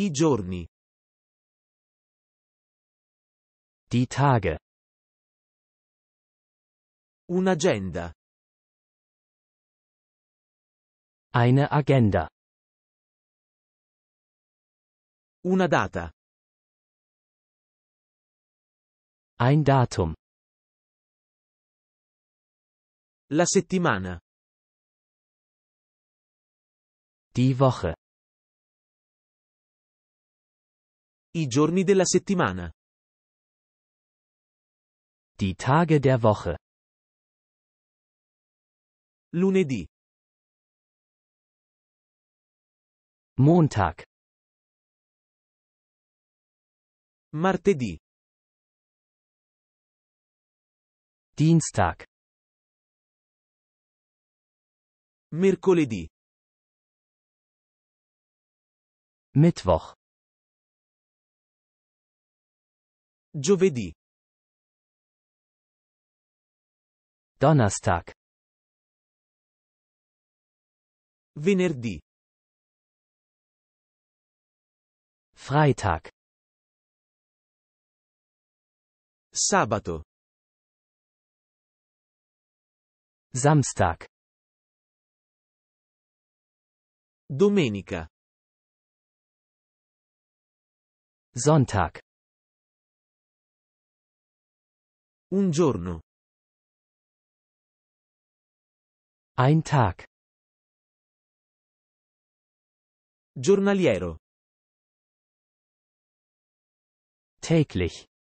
I giorni. Die Tage. Un'agenda. Eine Agenda. Una data. Ein Datum. La settimana. Die Woche. I giorni della settimana. Die Tage der Woche. Lunedì. Montag. Martedì. Dienstag. Mercoledì. Mittwoch. Giovedì. Donnerstag. Venerdì. Freitag. Sabato. Samstag. Domenica. Sonntag. Un giorno. Ein Tag. Giornaliero. Täglich.